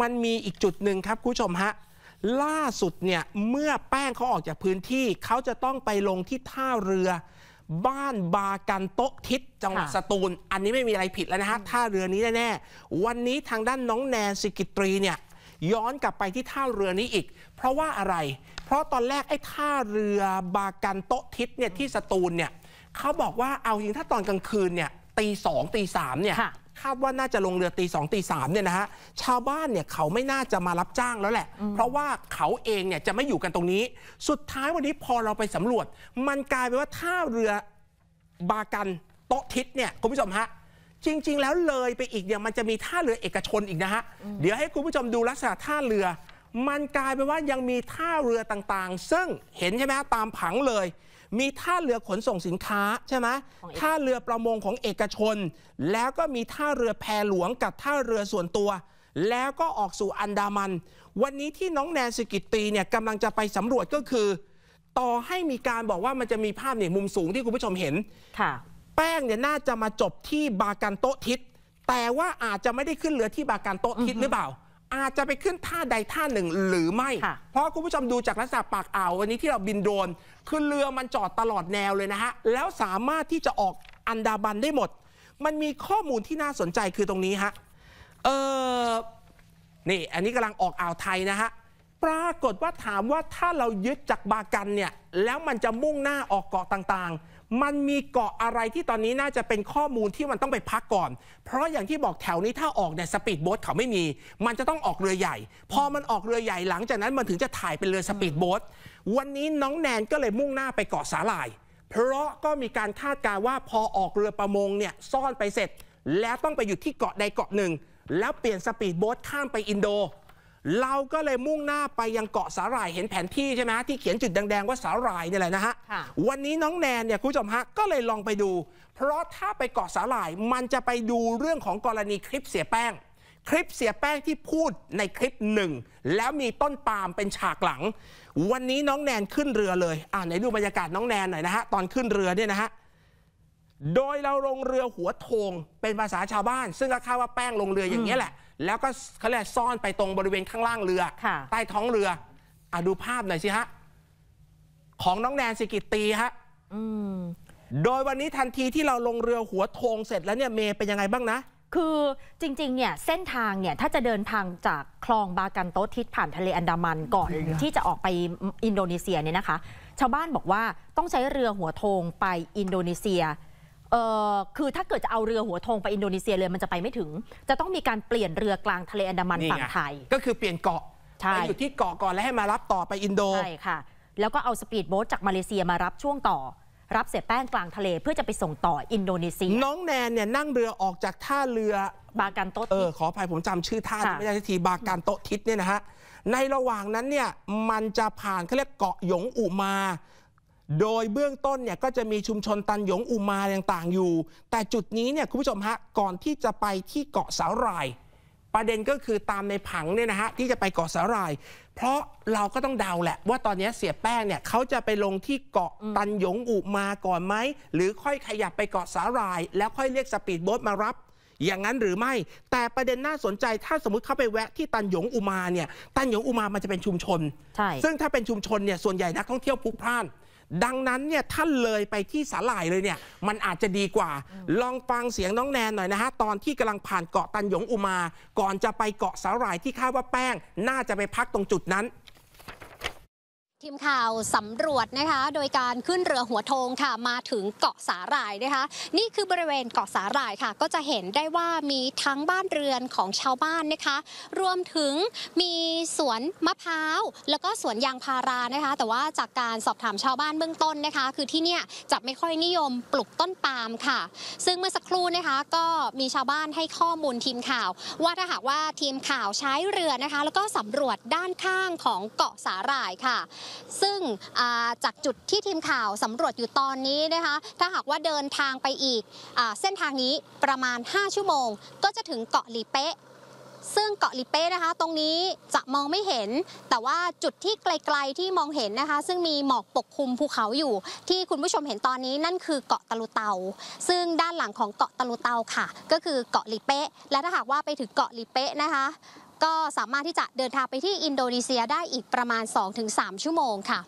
มันมีอีกจุดหนึ่งครับคุณผู้ชมฮะล่าสุดเนี่ยเมื่อแป้งเขาออกจากพื้นที่ เขาจะต้องไปลงที่ท่าเรือบ้านบากันโต๊ะทิศจังหวัดสตูลอันนี้ไม่มีอะไรผิดแล้วนะฮะท่าเรือนี้แน่ๆวันนี้ทางด้านน้องแนนสิกิตรีเนี่ยย้อนกลับไปที่ท่าเรือนี้อีก เพราะว่าอะไร เพราะตอนแรกไอ้ท่าเรือบากันโต๊ะทิศเนี่ยที่สตูลเนี่ยเขาบอกว่าเอาจริงถ้าตอนกลางคืนเนี่ยตีสองตีสามเนี่ยคาดว่าน่าจะลงเรือตีสองตีสามเนี่ยนะฮะชาวบ้านเนี่ยเขาไม่น่าจะมารับจ้างแล้วแหละ เพราะว่าเขาเองเนี่ยจะไม่อยู่กันตรงนี้ สุดท้ายวันนี้พอเราไปสำรวจ มันกลายเป็นว่าท่าเรือบากันโตทิศเนี่ยคุณผู้ชมฮะจริง ๆ แล้วเลยไปอีกเนี่ยมันจะมีท่าเรือเอกชนอีกนะฮะเดี๋ยวให้คุณผู้ชมดูลักษณะท่าเรือ มันกลายเป็นว่ายังมีท่าเรือต่างๆ ซึ่งเห็นใช่ไหมตามผังเลยมี ท่าเรือขนส่งสินค้าใช่ไหมท่าเรือประมงของเอกชน แล้วก็มีท่าเรือ แพหลวงกับท่าเรือส่วนตัว แล้วก็ออกสู่อันดามัน วันนี้ที่น้องแนนสกิตตีเนี่ยกำลังจะไปสำรวจก็คือ ต่อให้มีการบอกว่ามันจะมีภาพเนี่ยมุมสูงที่คุณผู้ชมเห็นค่ะ แป้งเนี่ยน่าจะมาจบที่บากันโตทิศแต่ว่าอาจจะไม่ได้ขึ้นเรือที่บากันโตทิศหรือเปล่าอาจจะไปขึ้นท่าใดท่าหนึ่งหรือไม่ เพราะคุณผู้ชมดูจากลักษณะปากอ่าววันนี้ที่เราบินโดนคือเรือมันจอดตลอดแนวเลยนะฮะ แล้วสามารถที่จะออกอันดาบันได้หมด มันมีข้อมูลที่น่าสนใจคือตรงนี้ฮะ เออนี่อันนี้กำลังออกอ่าวไทยนะฮะปรากฏว่าถามว่าถ้าเรายึดจากบากันเนี่ยแล้วมันจะมุ่งหน้าออกเกาะต่างๆ มันมีเกาะอะไรที่ตอนนี้น่าจะเป็นข้อมูลที่มันต้องไปพักก่อนเพราะอย่างที่บอกแถวนี้ถ้าออกเนี่ยสปีดโบ๊ทเขาไม่มีมันจะต้องออกเรือใหญ่พอมันออกเรือใหญ่หลังจากนั้นมันถึงจะถ่ายเป็นเรือสปีดโบ๊ทวันนี้น้องแนนก็เลยมุ่งหน้าไปเกาะสาหร่าย เพราะก็มีการคาดการว่าพอออกเรือประมงเนี่ยซ่อนไปเสร็จ แล้วต้องไปหยุดที่เกาะใดเกาะหนึ่งแล้วเปลี่ยนสปีดโบ๊ทข้ามไปอินโดเราก็เลยมุ่งหน้าไปยังเกาะสาหร่าย เห็นแผนที่ใช่ไหมที่เขียนจุดแดงๆ ว่าสาหร่ายนี่แหละนะฮะวันนี้น้องแนนเนี่ยคุณผู้ชมฮะก็เลยลองไปดู เพราะถ้าไปเกาะสาหร่ายมันจะไปดูเรื่องของกรณีคลิปเสียแป้ง คลิปเสียแป้งที่พูดในคลิปหนึ่ง แล้วมีต้นปาล์มเป็นฉากหลัง วันนี้น้องแนนขึ้นเรือเลยอ่าไหนดูบรรยากาศน้องแนนหน่อยนะฮะตอนขึ้นเรือเนี่ยนะฮะโดยเราลงเรือหัวโทงเป็นภาษาชาวบ้าน ซึ่งก็คาดว่าแป้งลงเรืออย่างนี้แหละ แล้วก็เขาเรียกซ่อนไปตรงบริเวณข้างล่างเรือใต้ท้องเรืออ่ะดูภาพหน่อยสิฮะของน้องแนนสิกิตีฮะโดยวันนี้ทันทีที่เราลงเรือหัวโทงเสร็จแล้วเนี่ยเมย์เป็นยังไงบ้างนะ คือจริงๆเนี่ยเส้นทางเนี่ยถ้าจะเดินทางจากคลองบากันโตทิศผ่านทะเลอันดามันก่อนที่จะออกไปอินโดนีเซียเนี่ยนะคะชาวบ้านบอกว่าต้องใช้เรือหัวโทงไปอินโดนีเซียเออคือถ้าเกิดจะเอาเรือหัวธงไปอินโดนีเซียเลยมันจะไปไม่ถึง จะต้องมีการเปลี่ยนเรือกลางทะเลอันดามันฝั่งไทยก็คือเปลี่ยนเกาะชปอยู่ที่เกาะก่อนแล้วให้มารับต่อไปอินโดใช่ค่ะแล้วก็เอาสปีดโบ๊ทจากมาเลเซียมารับช่วงต่อ รับเสียแป้งกลางทะเล เพื่อจะไปส่งต่ออินโดนีเซียน้องแนนเนี่ยนั่งเรือออกจากท่าเรือบาการโตทิเออขออภัยผมจำชื่อท่าไม่ได้ทีบาการโตทิศเนี่ยนะฮะในระหว่างนั้นเนี่ยมันจะผ่านเขาเรียกเกาะหยงอุมาโดยเบื้องต้นเนี่ยก็จะมีชุมชนตันหยงอุมาต่างๆอยู่ แต่จุดนี้เนี่ยคุณผู้ชมฮะ ก่อนที่จะไปที่เกาะสาหร่าย ประเด็นก็คือตามในผังเนี่ยนะฮะที่จะไปเกาะสาหร่าย เพราะเราก็ต้องเดาแหละว่าตอนนี้เสียแป้งเนี่ยเขาจะไปลงที่เกาะตันหยงอุมาก่อนไหม หรือค่อยขยับไปเกาะสาหร่ายแล้วค่อยเรียกสปีดโบ๊ทมารับ อย่างนั้นหรือไม่ แต่ประเด็นน่าสนใจถ้าสมมติเข้าไปแวะที่ตันหยงอุมาเนี่ย ตันหยงอุมามันจะเป็นชุมชน ใช่ ซึ่งถ้าเป็นชุมชนเนี่ยส่วนใหญ่นักท่องเที่ยวพุกพล่านดังนั้นเนี่ยท่านเลยไปที่สาหร่ายเลยเนี่ยมันอาจจะดีกว่า ลองฟังเสียงน้องแนนหน่อยนะฮะตอนที่กำลังผ่านเกาะตันหยงอุมา ก่อนจะไปเกาะสาหร่ายที่คาดว่าแป้ง น่าจะไปพักตรงจุดนั้นทีมข่าวสำรวจนะคะ โดยการขึ้นเรือหัวธทงค่ะ มาถึงเกาะสาหร่ายนะคะ นี่คือบริเวณเกาะสาหร่ายค่ะ ก็จะเห็นได้ว่ามีทั้งบ้านเรือนของชาวบ้านนะคะรวมถึงมีสวนมะพร้าวแล้วก็สวนยางพารานะคะ แต่ว่าจากการสอบถามชาวบ้านเบื้องต้นนะคะ คือที่เนี่ยจะไม่ค่อยนิยมปลูกต้นปาล์มค่ะ ซึ่งเมื่อสักครู่นะคะก็มีชาวบ้านให้ข้อมูลทีมข่าว ว่าถ้าหากว่าทีมข่าวใช้เรือนะคะ แล้วก็สำรวจด้านข้างของเกาะสาหร่ายค่ะซึ่งจากจุดที่ทีมข่าวสำรวจอยู่ตอนนี้นะคะ ถ้าหากว่าเดินทางไปอีกอเส้นทางนี้ประมาณ 5 ชั่วโมง ก็จะถึงเกาะหลีเป๊ะซึ่งเกาะลิเป้นะคะ ตรงนี้จะมองไม่เห็น แต่ว่าจุดที่ไกลๆที่มองเห็นนะคะ ซึ่งมีหมอกปกคลุมภูเขาอยู่ ที่คุณผู้ชมเห็นตอนนี้นั่นคือเกาะตะลุเตา ซึ่งด้านหลังของเกาะตะลุเตาค่ะ ก็คือเกาะลิเป้ และถ้าหากว่าไปถึงเกาะลิเป้นะคะก็สามารถที่จะเดินทางไปที่อินโดนีเซียได้อีกประมาณ 2-3 ชั่วโมงค่ะ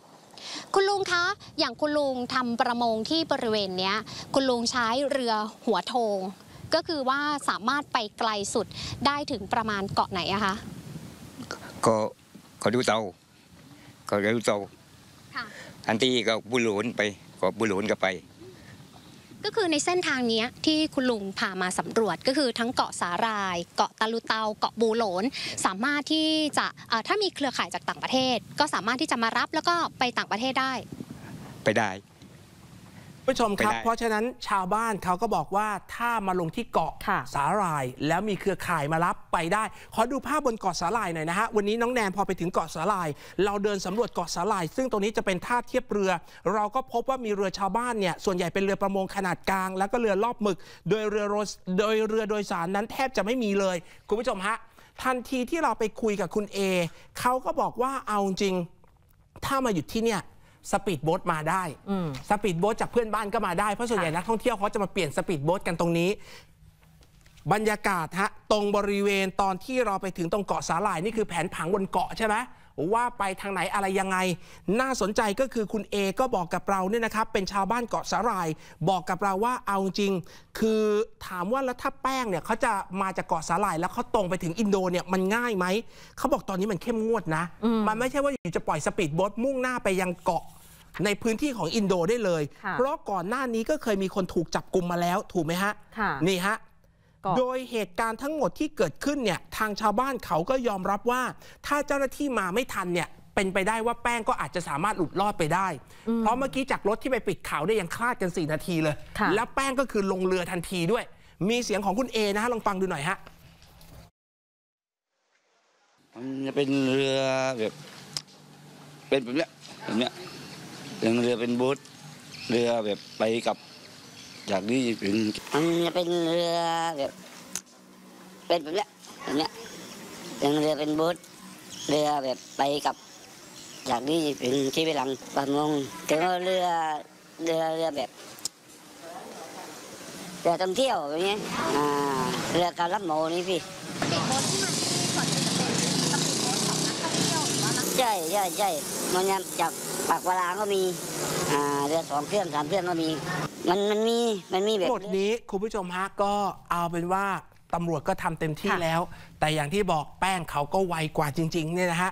คุณลุงคะอย่างคุณลุงทำประมงที่บริเวณนี้คุณลุงใช้เรือหัวโทง ก็คือว่าสามารถไปไกลสุดได้ถึงประมาณเกาะไหนอะคะเกาะเกาะดูเตาเกาะดูเตาอันที่ก็บุหลุนไปเกาะบุหลุนก็ไปก็คือในเส้นทางนี้ที่คุณลุงพามาสำรวจก็คือทั้งเกาะสาราย เกาะตะลุเตา เกาะบูโหลน สามารถที่จะถ้ามีเครือข่ายจากต่างประเทศ ก็สามารถที่จะมารับแล้วก็ไปต่างประเทศได้ ไปได้ผู้ชมครับเพราะฉะนั้นชาวบ้านเขาก็บอกว่าถ้ามาลงที่เกาะสาหร่ายแล้วมีเครือข่ายมารับไปได้ขอดูภาพบนเกาะสาหร่ายหน่อยนะฮะวันนี้น้องแนนพอไปถึงเกาะสาหร่ายเราเดินสำรวจเกาะสาหร่ายซึ่งตรงนี้จะเป็นท่าเทียบเรือ เราก็พบว่ามีเรือชาวบ้านเนี่ยส่วนใหญ่เป็นเรือประมงขนาดกลาง แล้วก็เรือรอบหมึก โดยเรือโดยเรือโดยสารนั้นแทบจะไม่มีเลย คุณผู้ชมฮะทันทีที่เราไปคุยกับคุณเอเขาก็บอกว่าเอาจริง ถ้ามาหยุดที่เนี่ยสปีดโบ๊ทมาได้ สปีดโบ๊ทจากเพื่อนบ้านก็มาได้ เพราะส่วนใหญ่นักท่องเที่ยวเขาจะมาเปลี่ยนสปีดโบ๊ทกันตรงนี้ บรรยากาศฮะ ตรงบริเวณตอนที่เราไปถึงตรงเกาะสาหร่าย นี่คือแผนผังบนเกาะใช่ไหมว่าไปทางไหนอะไรยังไง น่าสนใจก็คือคุณเอก็บอกกับเราเนี่ยนะครับเป็นชาวบ้านเกาะสาหร่ายบอกกับเราว่าเอาจริง คือถามว่าแล้วถ้าแป้งเนี่ยเขาจะมาจากเกาะสาหร่ายแล้วเขาตรงไปถึงอินโดเนี่ยมันง่ายไหมเขาบอกตอนนี้มันเข้มงวดนะ มันไม่ใช่ว่าอยู่จะปล่อยสปีดบอทมุ่งหน้าไปยังเกาะในพื้นที่ของอินโดได้เลย เพราะก่อนหน้านี้ก็เคยมีคนถูกจับกลุ่มมาแล้ว ถูกไหมฮะ นี่ฮะโดยเหตุการณ์ทั้งหมดที่เกิดขึ้นเนี่ย ทางชาวบ้านเขาก็ยอมรับว่า ถ้าเจ้าหน้าที่มาไม่ทันเนี่ยเป็นไปได้ว่าแป้งก็อาจจะสามารถหลุดรอดไปได้ เพราะเมื่อกี้จากรถที่ไปปิดเขาได้ยังคลาดกัน 4 นาทีเลย แล้วแป้งก็คือลงเรือทันทีด้วย มีเสียงของคุณเอนะฮะ ลองฟังดูหน่อยฮะ มันจะเป็นเรือแบบเป็นแบบเนี้ยแบบเนี้ยเเรือเป็นบูธเรือแบบไปกับอยากนี้เป็นมันจะเป็นเรือแบบ เป็นแบบเนี้ยแบบเนี้ยเป็นเรือเป็นบูทเรือแบบไปกับอยากนี้เป็นที่ไปหลังบางมงแต่ว่าเรือเรือเรือแบบเรือท่องเที่ยวแบบนี้อ่าเรือการรับโมนี่พี่ใช่ใช่ใช่มันยังจากปากวลาก็มีเรือสองเพื่อนสามเพื่อนก็มี มันมันมี มันมีแบบหมดนี้คุณผู้ชมฮะก็เอาเป็นว่า ตำรวจก็ทำเต็มที่แล้ว แต่อย่างที่บอกแป้งเขาก็ไวกว่าจริงๆเนี่ยนะฮะ